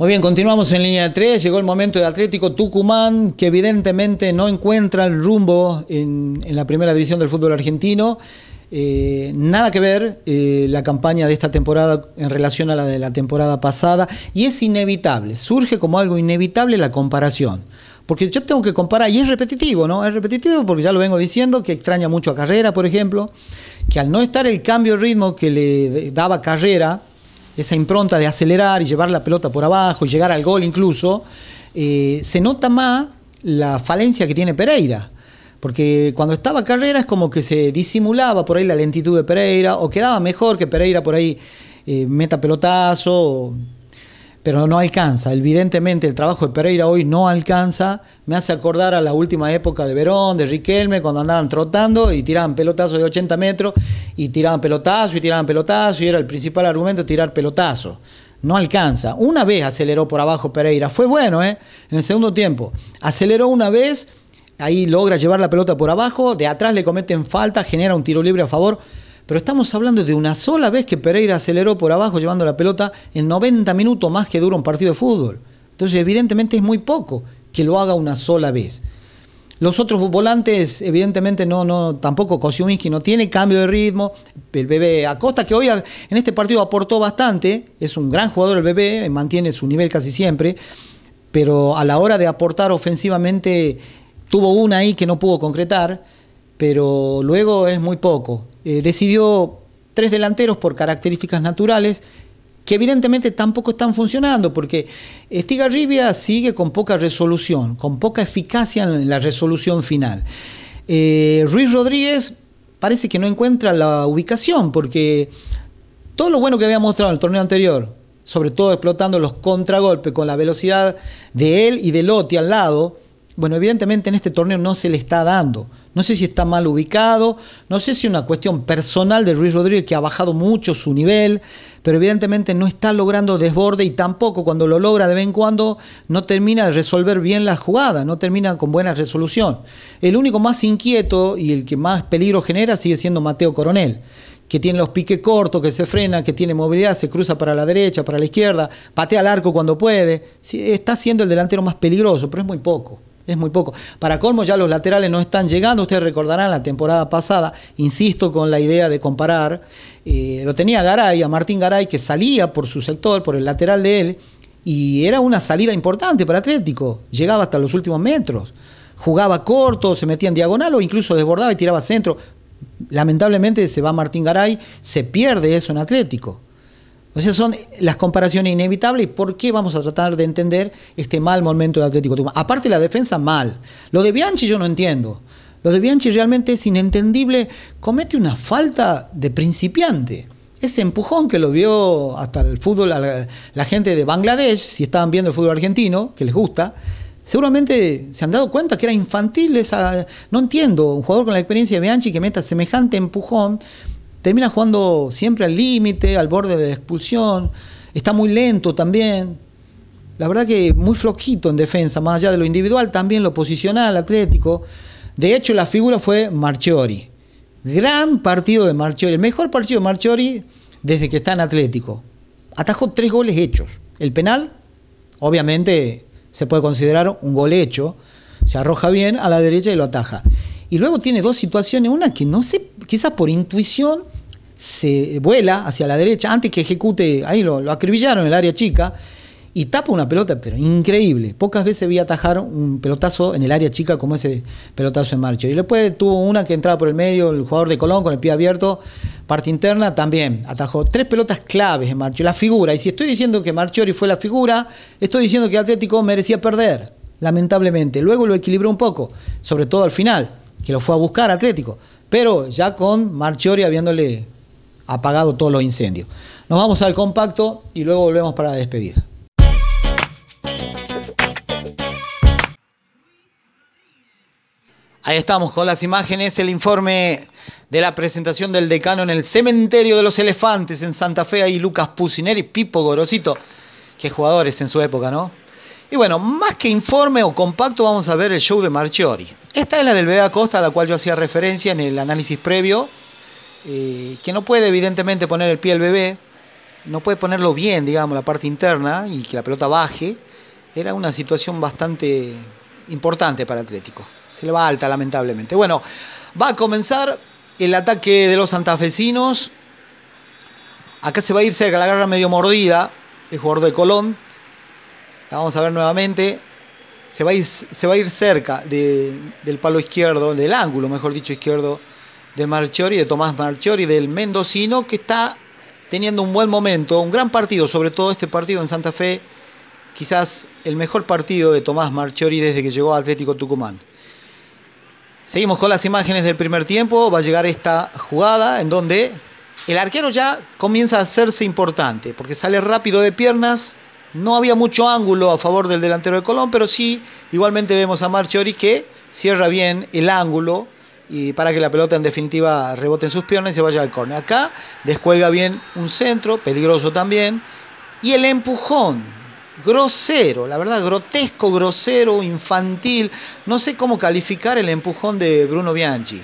Muy bien, continuamos en línea 3. Llegó el momento de Atlético Tucumán, que evidentemente no encuentra el rumbo en, la primera división del fútbol argentino. Eh, nada que ver eh, la campaña de esta temporada en relación a la de la temporada pasada. Y es inevitable, surge como algo inevitable la comparación. Porque yo tengo que comparar, y es repetitivo, ¿no? Es repetitivo porque ya lo vengo diciendo, que extraña mucho a Carrera, por ejemplo, que al no estar el cambio de ritmo que le daba Carrera, esa impronta de acelerar y llevar la pelota por abajo y llegar al gol incluso, eh, se nota más la falencia que tiene Pereira. Porque cuando estaba Carrera es como que se disimulaba por ahí la lentitud de Pereira o quedaba mejor que Pereira por ahí eh, meta pelotazo pero no alcanza. Evidentemente el trabajo de Pereira hoy no alcanza. Me hace acordar a la última época de Verón, de Riquelme, cuando andaban trotando y tiraban pelotazos de 80 metros y tiraban pelotazo y tiraban pelotazo y era el principal argumento tirar pelotazo. No alcanza. Una vez aceleró por abajo Pereira. Fue bueno, ¿eh? En el segundo tiempo. Aceleró una vez, ahí logra llevar la pelota por abajo, de atrás le cometen falta, genera un tiro libre a favor. Pero estamos hablando de una sola vez que Pereira aceleró por abajo llevando la pelota en 90 minutos más que dura un partido de fútbol. Entonces, evidentemente es muy poco que lo haga una sola vez. Los otros volantes, evidentemente, no, no, tampoco Kosiuminski... no tiene cambio de ritmo. El bebé Acosta, que hoy en este partido aportó bastante, es un gran jugador el bebé, eh, mantiene su nivel casi siempre, pero a la hora de aportar ofensivamente, tuvo una ahí que no pudo concretar, pero luego es muy poco. Eh, decidió tres delanteros por características naturales que evidentemente tampoco están funcionando, porque Estigarribia sigue con poca resolución, con poca eficacia en la resolución final. Eh, Ruiz Rodríguez parece que no encuentra la ubicación, porque todo lo bueno que había mostrado en el torneo anterior, sobre todo explotando los contragolpes con la velocidad de él y de Lotti al lado, bueno, evidentemente en este torneo no se le está dando. No sé si está mal ubicado, no sé si es una cuestión personal de Ruiz Rodríguez que ha bajado mucho su nivel, pero evidentemente no está logrando desborde y tampoco cuando lo logra de vez en cuando no termina de resolver bien la jugada, no termina con buena resolución. El único más inquieto y el que más peligro genera sigue siendo Mateo Coronel que tiene los piques cortos, que se frena, que tiene movilidad, se cruza para la derecha, para la izquierda, patea al arco cuando puede. Está siendo el delantero más peligroso, pero es muy poco es muy poco. Para colmo, ya los laterales no están llegando. Ustedes recordarán la temporada pasada, insisto con la idea de comparar. Eh, lo tenía Garay, a Martín Garay, que salía por su sector, por el lateral de él, y era una salida importante para Atlético. Llegaba hasta los últimos metros. Jugaba corto, se metía en diagonal o incluso desbordaba y tiraba centro. Lamentablemente se va Martín Garay, se pierde eso en Atlético. O sea, son las comparaciones inevitables y por qué vamos a tratar de entender este mal momento de Atlético Aparte la defensa mal. Lo de Bianchi yo no entiendo. Lo de Bianchi realmente es inentendible. Comete una falta de principiante. Ese empujón que lo vio hasta el fútbol, la, gente de Bangladesh, si estaban viendo el fútbol argentino, que les gusta, seguramente se han dado cuenta que era infantil No entiendo, un jugador con la experiencia de Bianchi que meta semejante empujón termina jugando siempre al límite, al borde de la expulsión, está muy lento también. La verdad que muy flojito en defensa, más allá de lo individual, también lo posicional, atlético. De hecho, la figura fue Marchiori. Gran partido de Marchiori, el mejor partido de Marchiori desde que está en Atlético. Atajó tres goles hechos. El penal, obviamente, se puede considerar un gol hecho. Se arroja bien a la derecha y lo ataja. Y luego tiene dos situaciones, una que no sé, quizás por intuición, se vuela hacia la derecha antes que ejecute, ahí lo, acribillaron en el área chica y tapa una pelota, pero increíble. Pocas veces vi atajar un pelotazo en el área chica como ese pelotazo en marcha. Y después tuvo una que entraba por el medio, el jugador de Colón con el pie abierto, parte interna también. Atajó tres pelotas claves en marcho, La figura, y si estoy diciendo que Marchiori fue la figura, estoy diciendo que Atlético merecía perder, lamentablemente. Luego lo equilibró un poco, sobre todo al final, que lo fue a buscar Atlético. Pero ya con Marchiori habiéndole apagado todos los incendios. Nos vamos al compacto y luego volvemos para despedir Ahí estamos con las imágenes, el informe de la presentación del decano en el Cementerio de los Elefantes en Santa Fe, ahí Lucas Pucineri, Pipo Gorosito, qué jugadores en su época, ¿no? Y bueno, más que informe o compacto, vamos a ver el show de Marchiori. Esta es la del Vega Costa, a la cual yo hacía referencia en el análisis previo, eh, que no puede evidentemente poner el pie al bebé, no puede ponerlo bien, digamos, la parte interna y que la pelota baje, era una situación bastante importante para Atlético. Se le va alta, lamentablemente. Bueno, va a comenzar el ataque de los santafesinos. Acá se va a ir cerca, la garra medio mordida, el jugador de Colón. La vamos a ver nuevamente. Se va a ir, se va a ir cerca del palo izquierdo, del ángulo, mejor dicho, izquierdo de Marchiori, de Tomás Marchiori, del mendocino, que está teniendo un buen momento, un gran partido, sobre todo este partido en Santa Fe, quizás el mejor partido de Tomás Marchiori desde que llegó a Atlético Tucumán. Seguimos con las imágenes del primer tiempo, va a llegar esta jugada en donde el arquero ya comienza a hacerse importante, porque sale rápido de piernas, no había mucho ángulo a favor del delantero de Colón, pero sí, igualmente vemos a Marchiori que cierra bien el ángulo y para que la pelota en definitiva rebote en sus piernas y se vaya al córner. Acá descuelga bien un centro, peligroso también, y el empujón, grosero, la verdad, grotesco, grosero, infantil, no sé cómo calificar el empujón de Bruno Bianchi.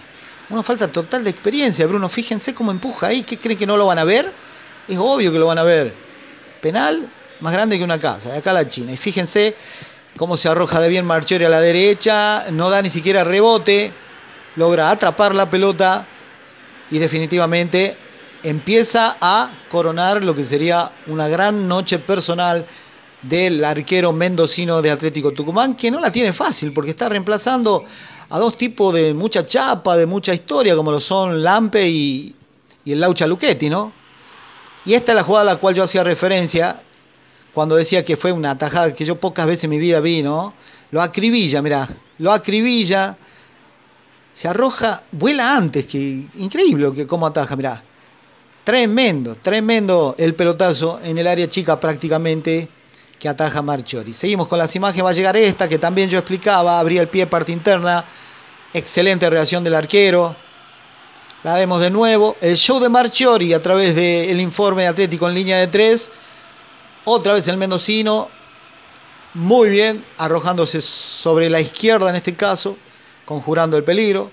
Una falta total de experiencia, Bruno, fíjense cómo empuja ahí, ¿qué creen que no lo van a ver? Es obvio que lo van a ver. Penal más grande que una casa, de acá la China. Y fíjense cómo se arroja de bien Marchori a la derecha, no da ni siquiera rebote, logra atrapar la pelota y definitivamente empieza a coronar lo que sería una gran noche personal del arquero mendocino de Atlético Tucumán, que no la tiene fácil porque está reemplazando a dos tipos de mucha chapa, de mucha historia, como lo son Lampe y, el Laucha Luchetti, ¿no? Y esta es la jugada a la cual yo hacía referencia cuando decía que fue una tajada que yo pocas veces en mi vida vi, ¿no? Lo acribilla, mirá, lo acribilla se arroja, vuela antes, que increíble que cómo ataja, mirá. Tremendo, tremendo el pelotazo en el área chica prácticamente que ataja Marchiori. Seguimos con las imágenes, va a llegar esta que también yo explicaba, abría el pie parte interna, excelente reacción del arquero. La vemos de nuevo, el show de Marchiori a través del informe de Atlético en línea de tres. Otra vez el mendocino, muy bien, arrojándose sobre la izquierda en este caso conjurando el peligro.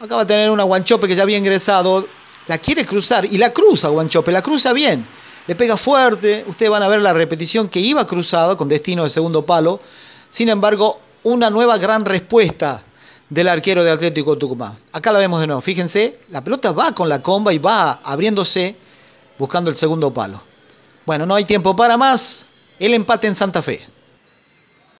Acaba de tener una Guanchope que ya había ingresado, la quiere cruzar y la cruza Guanchope, la cruza bien, le pega fuerte. Ustedes van a ver la repetición que iba cruzado con destino de segundo palo. Sin embargo, una nueva gran respuesta del arquero de Atlético Tucumán. Acá la vemos de nuevo, fíjense, la pelota va con la comba y va abriéndose buscando el segundo palo. Bueno, no hay tiempo para más. El empate en Santa Fe.